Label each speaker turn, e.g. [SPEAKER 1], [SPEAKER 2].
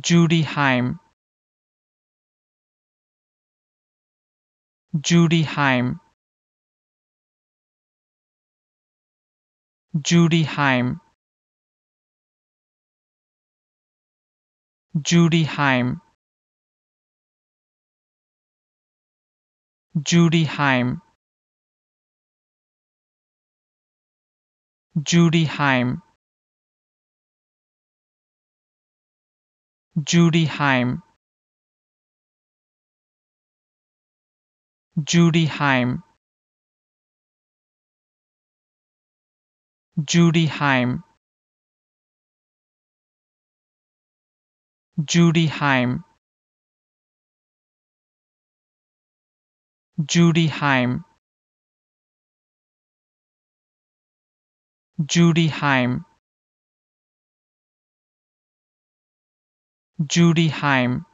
[SPEAKER 1] Judy Heim. Judy Heim. Judy Heim. Judy Heim. Judy Heim. Judy Heim. Judy Heim Judy Heim Judy Heim Judy Heim Judy Heim Judy Heim. Judy Heim.